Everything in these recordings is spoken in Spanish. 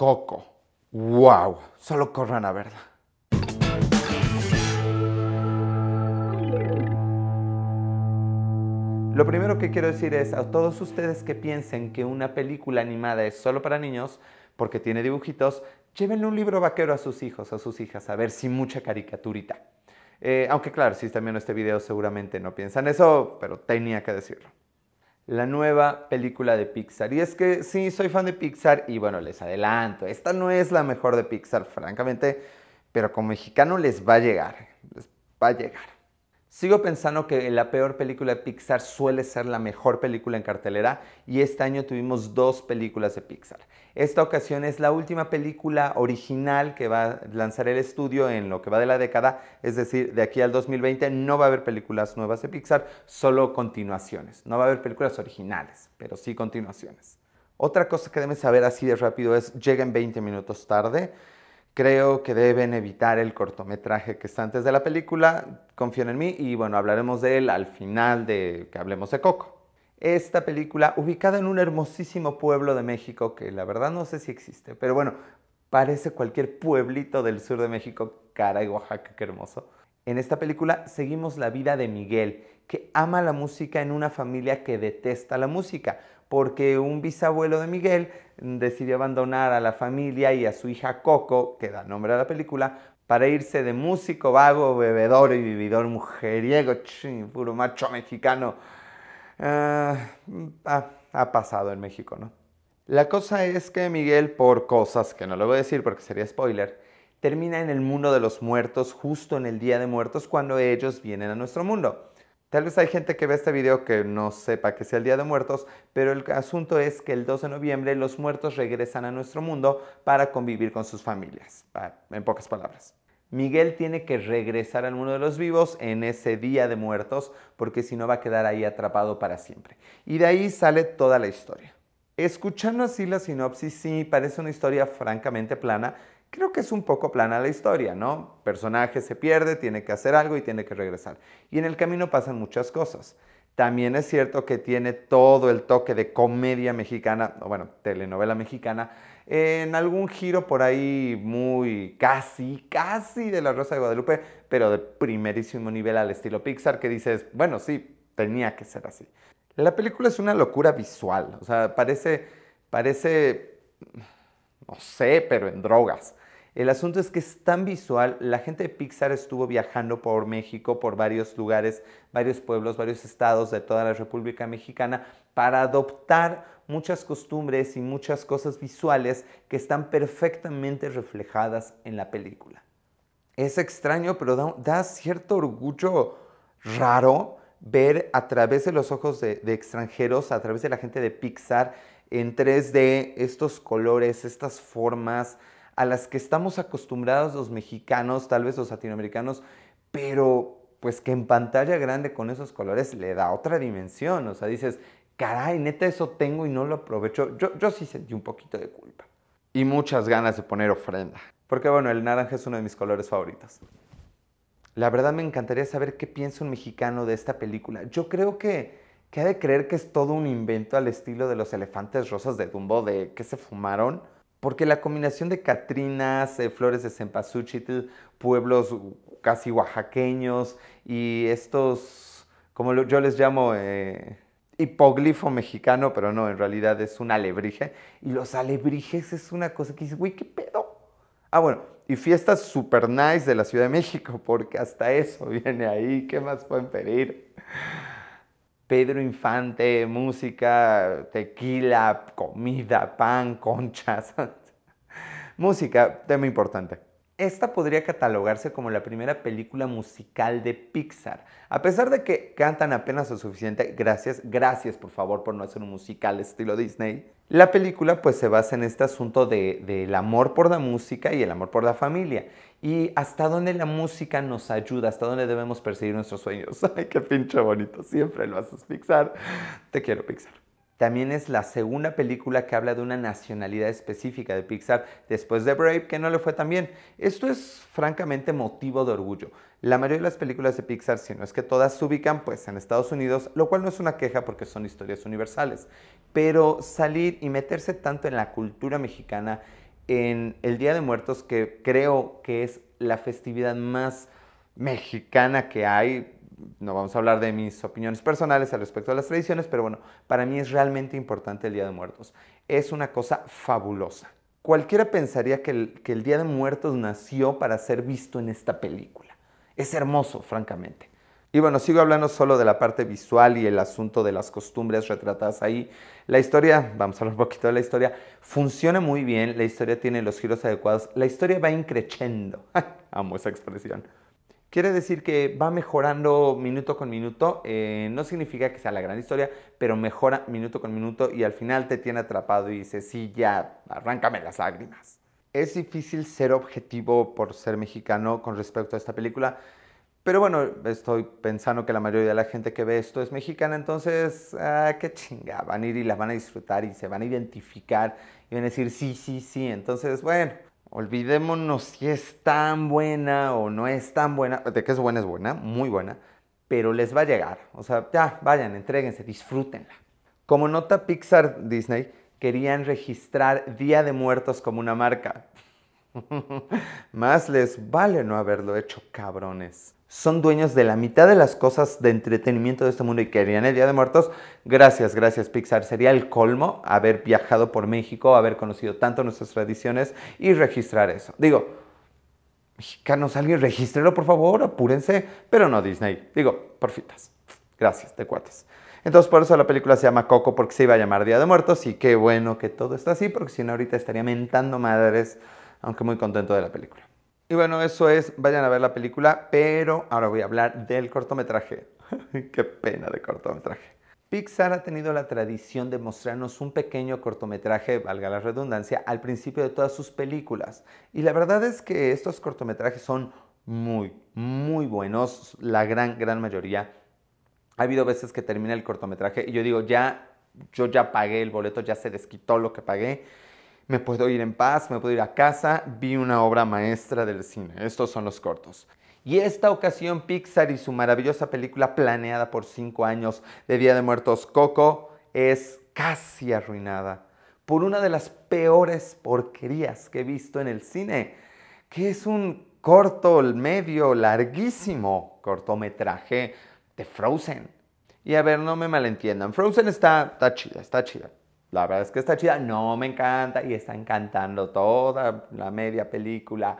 Coco. ¡Wow! Solo corran a verla. Lo primero que quiero decir es a todos ustedes que piensen que una película animada es solo para niños, porque tiene dibujitos, llévenle un libro vaquero a sus hijos, a sus hijas, a ver si mucha caricaturita. Eh, aunque claro, si están viendo este video seguramente no piensan eso, pero tenía que decirlo la nueva película de Pixar. Y es que sí, soy fan de Pixar y bueno, les adelanto, esta no es la mejor de Pixar, francamente, pero como mexicano les va a llegar, les va a llegar. Sigo pensando que la peor película de Pixar suele ser la mejor película en cartelera y este año tuvimos dos películas de Pixar. Esta ocasión es la última película original que va a lanzar el estudio en lo que va de la década, es decir, de aquí al 2020 no va a haber películas nuevas de Pixar, solo continuaciones. No va a haber películas originales, pero sí continuaciones. Otra cosa que deben saber así de rápido es, llegan 20 minutos tarde. Creo que deben evitar el cortometraje que está antes de la película. Confíen en mí y bueno, hablaremos de él al final de que hablemos de Coco. Esta película, ubicada en un hermosísimo pueblo de México, que la verdad no sé si existe, pero bueno, parece cualquier pueblito del sur de México, cara Oaxaca, qué hermoso. En esta película seguimos la vida de Miguel, que ama la música en una familia que detesta la música, porque un bisabuelo de Miguel decidió abandonar a la familia y a su hija Coco, que da nombre a la película, para irse de músico vago, bebedor y vividor mujeriego, puro macho mexicano. Eh, ha, ha pasado en México, ¿no? La cosa es que Miguel, por cosas que no le voy a decir porque sería spoiler, termina en el mundo de los muertos justo en el Día de Muertos cuando ellos vienen a nuestro mundo. Tal vez hay gente que ve este video que no sepa que sea el Día de Muertos, pero el asunto es que el 2 de noviembre los muertos regresan a nuestro mundo para convivir con sus familias, ah, en pocas palabras. Miguel tiene que regresar al mundo de los vivos en ese Día de Muertos, porque si no va a quedar ahí atrapado para siempre. Y de ahí sale toda la historia. Escuchando así la sinopsis, sí, parece una historia francamente plana Creo que es un poco plana la historia, ¿no? Personaje se pierde, tiene que hacer algo y tiene que regresar. Y en el camino pasan muchas cosas. También es cierto que tiene todo el toque de comedia mexicana, o bueno, telenovela mexicana, en algún giro por ahí muy casi, casi de la Rosa de Guadalupe, pero de primerísimo nivel al estilo Pixar, que dices, bueno, sí, tenía que ser así. La película es una locura visual, o sea, parece, parece, no sé, pero en drogas. El asunto es que es tan visual, la gente de Pixar estuvo viajando por México, por varios lugares, varios pueblos, varios estados de toda la República Mexicana para adoptar muchas costumbres y muchas cosas visuales que están perfectamente reflejadas en la película. Es extraño, pero da, cierto orgullo raro ver a través de los ojos de, de extranjeros, a través de la gente de Pixar, en 3D, estos colores, estas formas, a las que estamos acostumbrados los mexicanos, tal vez los latinoamericanos, pero pues que en pantalla grande con esos colores le da otra dimensión. O sea, dices, caray, neta, eso tengo y no lo aprovecho. Yo, sí sentí un poquito de culpa. Y muchas ganas de poner ofrenda. Porque bueno, el naranja es uno de mis colores favoritos. La verdad me encantaría saber qué piensa un mexicano de esta película. Yo creo que, que ha de creer que es todo un invento al estilo de los elefantes rosas de Dumbo, de que se fumaron porque la combinación de catrinas, eh, flores de cempasúchil, pueblos casi oaxaqueños y estos, como yo les llamo, eh, hipoglifo mexicano, pero no, en realidad es un alebrije. Y los alebrijes es una cosa que dice, güey, ¿qué pedo? Ah, bueno, y fiestas super nice de la Ciudad de México, porque hasta eso viene ahí, ¿qué más pueden pedir? Pedro Infante, música, tequila, comida, pan, conchas. música, tema importante. Esta podría catalogarse como la primera película musical de Pixar. A pesar de que cantan apenas lo suficiente, gracias, gracias por favor por no hacer un musical estilo Disney, la película pues se basa en este asunto del amor por la música y el amor por la familia. Y hasta dónde la música nos ayuda, hasta dónde debemos perseguir nuestros sueños. Ay, qué pinche bonito, siempre lo haces Pixar. Te quiero Pixar. También es la segunda película que habla de una nacionalidad específica de Pixar después de Brave, que no le fue tan bien. Esto es francamente motivo de orgullo. La mayoría de las películas de Pixar, si no es que todas, se ubican pues en Estados Unidos, lo cual no es una queja porque son historias universales. Pero salir y meterse tanto en la cultura mexicana, en el Día de Muertos, que creo que es la festividad más mexicana que hay, no vamos a hablar de mis opiniones personales al respecto de las tradiciones, pero bueno, para mí es realmente importante el Día de Muertos. Es una cosa fabulosa. Cualquiera pensaría que el, Día de Muertos nació para ser visto en esta película. Es hermoso, francamente. Y bueno, sigo hablando solo de la parte visual y el asunto de las costumbres retratadas ahí. La historia, vamos a hablar un poquito de la historia, funciona muy bien, la historia tiene los giros adecuados, la historia va increciendo. Amo esa expresión. Quiere decir que va mejorando minuto con minuto, eh, no significa que sea la gran historia, pero mejora minuto con minuto y al final te tiene atrapado y dice: sí, ya, arráncame las lágrimas. Es difícil ser objetivo por ser mexicano con respecto a esta película, pero bueno, estoy pensando que la mayoría de la gente que ve esto es mexicana, entonces, ah, qué chinga, van a ir y la van a disfrutar y se van a identificar y van a decir, sí, sí, sí, entonces, bueno Olvidémonos si es tan buena o no es tan buena, de que es buena, es buena, muy buena, pero les va a llegar. O sea, ya, vayan, entreguense, disfrútenla. Como nota Pixar Disney, querían registrar Día de Muertos como una marca. Más les vale no haberlo hecho, cabrones son dueños de la mitad de las cosas de entretenimiento de este mundo y querían el Día de Muertos. Gracias, gracias Pixar. Sería el colmo haber viajado por México, haber conocido tanto nuestras tradiciones y registrar eso. Digo, mexicanos, alguien regístrelo por favor, apúrense, pero no Disney. Digo, porfitas. Gracias, te cuates. Entonces por eso la película se llama Coco porque se iba a llamar Día de Muertos y qué bueno que todo está así porque si no ahorita estaría mentando madres, aunque muy contento de la película. Y bueno, eso es, vayan a ver la película, pero ahora voy a hablar del cortometraje. Qué pena de cortometraje. Pixar ha tenido la tradición de mostrarnos un pequeño cortometraje, valga la redundancia, al principio de todas sus películas. Y la verdad es que estos cortometrajes son muy, muy buenos, la gran, gran mayoría. Ha habido veces que termina el cortometraje y yo digo, ya, yo ya pagué el boleto, ya se desquitó lo que pagué me puedo ir en paz, me puedo ir a casa, vi una obra maestra del cine. Estos son los cortos. Y esta ocasión Pixar y su maravillosa película planeada por cinco años de Día de Muertos Coco es casi arruinada por una de las peores porquerías que he visto en el cine, que es un corto, medio, larguísimo cortometraje de Frozen. Y a ver, no me malentiendan, Frozen está, está chida, está chida la verdad es que está chida, no me encanta y está encantando toda la media película.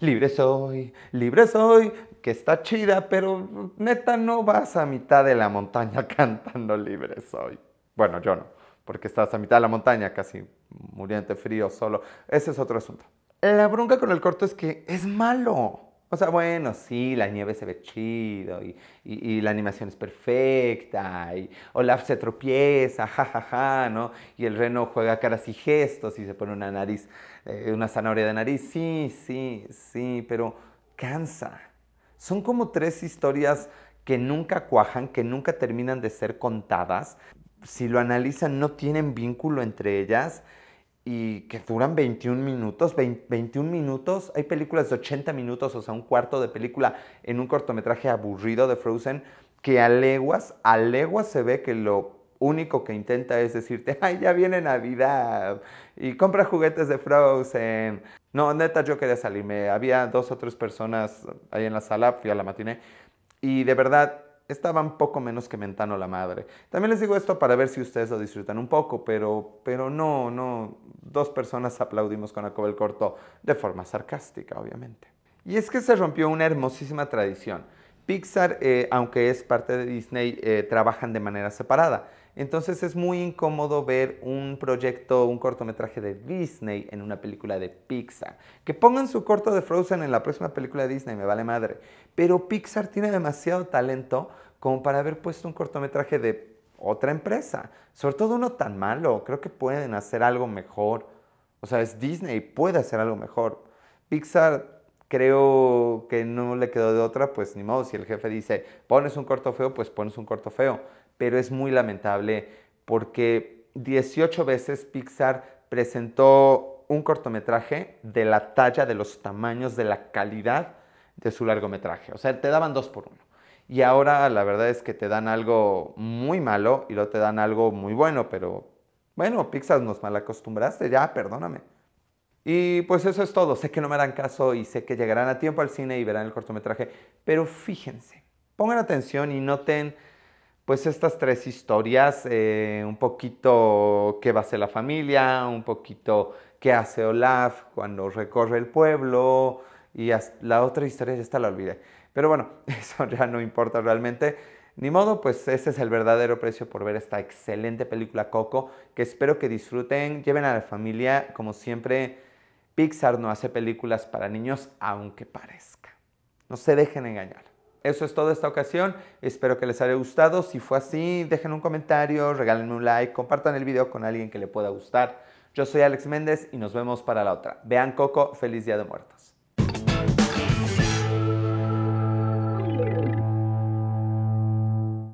Libre soy, libre soy, que está chida, pero neta no vas a mitad de la montaña cantando libre soy. Bueno, yo no, porque estás a mitad de la montaña casi de frío, solo. Ese es otro asunto. La bronca con el corto es que es malo. O sea, bueno, sí, la nieve se ve chido y, y, la animación es perfecta y Olaf se tropieza, jajaja, ja, ja, ¿no? Y el reno juega caras y gestos y se pone una nariz, eh, una zanahoria de nariz. Sí, sí, sí, pero cansa. Son como tres historias que nunca cuajan, que nunca terminan de ser contadas. Si lo analizan, no tienen vínculo entre ellas y que duran 21 minutos, 21 minutos. Hay películas de 80 minutos, o sea, un cuarto de película en un cortometraje aburrido de Frozen que a leguas, a leguas se ve que lo único que intenta es decirte, ay, ya viene Navidad y compra juguetes de Frozen. No, neta, yo quería salirme. Había dos o tres personas ahí en la sala, fui a la matiné y de verdad estaban poco menos que Mentano la madre. También les digo esto para ver si ustedes lo disfrutan un poco, pero, pero no, no. Dos personas aplaudimos con la Corto de forma sarcástica, obviamente. Y es que se rompió una hermosísima tradición. Pixar, eh, aunque es parte de Disney, eh, trabajan de manera separada. Entonces es muy incómodo ver un proyecto, un cortometraje de Disney en una película de Pixar. Que pongan su corto de Frozen en la próxima película de Disney, me vale madre. Pero Pixar tiene demasiado talento como para haber puesto un cortometraje de otra empresa. Sobre todo uno tan malo. Creo que pueden hacer algo mejor. O sea, es Disney, puede hacer algo mejor. Pixar creo que no le quedó de otra, pues ni modo. Si el jefe dice, pones un corto feo, pues pones un corto feo pero es muy lamentable porque 18 veces Pixar presentó un cortometraje de la talla, de los tamaños, de la calidad de su largometraje. O sea, te daban dos por uno. Y ahora la verdad es que te dan algo muy malo y luego te dan algo muy bueno, pero bueno, Pixar nos malacostumbraste, ya, perdóname. Y pues eso es todo. Sé que no me harán caso y sé que llegarán a tiempo al cine y verán el cortometraje, pero fíjense, pongan atención y noten pues estas tres historias, eh, un poquito qué va a hacer la familia, un poquito qué hace Olaf cuando recorre el pueblo y la otra historia ya está la olvidé. Pero bueno, eso ya no importa realmente. Ni modo, pues ese es el verdadero precio por ver esta excelente película Coco, que espero que disfruten, lleven a la familia, como siempre, Pixar no hace películas para niños, aunque parezca. No se dejen engañar. Eso es todo esta ocasión. Espero que les haya gustado. Si fue así, dejen un comentario, regálenme un like, compartan el video con alguien que le pueda gustar. Yo soy Alex Méndez y nos vemos para la otra. Vean Coco, feliz Día de Muertos.